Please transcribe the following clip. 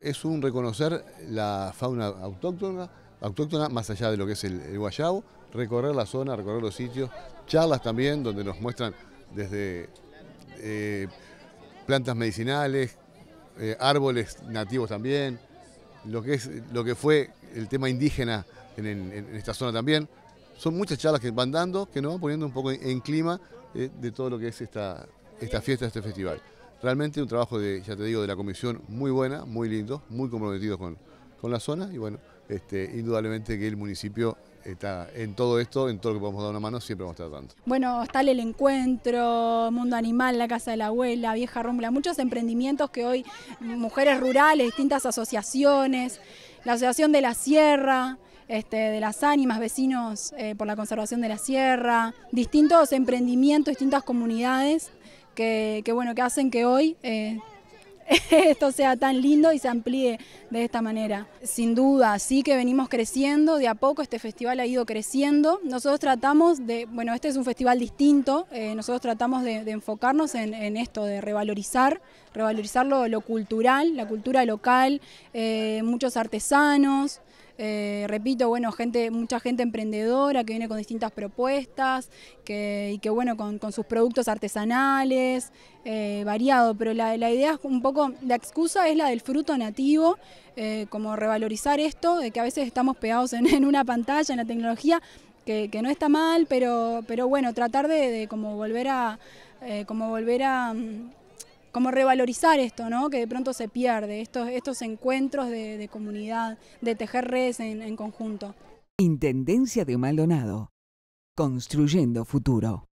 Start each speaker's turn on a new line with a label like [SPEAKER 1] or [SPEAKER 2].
[SPEAKER 1] es un reconocer la fauna autóctona, autóctona más allá de lo que es el, guayabo, recorrer la zona, recorrer los sitios, charlas también donde nos muestran desde eh, plantas medicinales, eh, árboles nativos también, lo que, es, lo que fue el tema indígena en, esta zona también. Son muchas charlas que van dando, que nos van poniendo un poco en, clima eh, de todo lo que es esta, esta fiesta, este festival. Realmente un trabajo, de, ya te digo, de la comisión muy buena, muy lindo, muy comprometido con, la zona y bueno, este, indudablemente que el municipio está en todo esto, en todo lo que podemos dar una mano, siempre vamos a estar tanto.
[SPEAKER 2] Bueno, está el encuentro, Mundo Animal, la Casa de la Abuela, Vieja Rómula, muchos emprendimientos que hoy, mujeres rurales, distintas asociaciones, la Asociación de la Sierra, este, de las ánimas, vecinos eh, por la conservación de la sierra, distintos emprendimientos, distintas comunidades que, bueno, que hacen que hoy eh, esto sea tan lindo y se amplíe de esta manera. Sin duda, sí que venimos creciendo, de a poco este festival ha ido creciendo. Nosotros tratamos de, bueno, este es un festival distinto, eh, nosotros tratamos de, enfocarnos en, esto, de revalorizar, revalorizar lo, cultural, la cultura local, eh, muchos artesanos. Eh, repito, bueno, gente, mucha gente emprendedora que viene con distintas propuestas y que bueno, con, sus productos artesanales, eh, variado, pero la, idea es un poco, la excusa es la del fruto nativo, eh, como revalorizar esto, de que a veces estamos pegados en, una pantalla, en la tecnología, que, no está mal, pero, pero bueno, tratar de, de como volver a... como volver a mm, como revalorizar esto, ¿no? que de pronto se pierde, estos, estos encuentros de, comunidad, de tejer redes en, en conjunto.
[SPEAKER 1] Intendencia de Maldonado, construyendo futuro.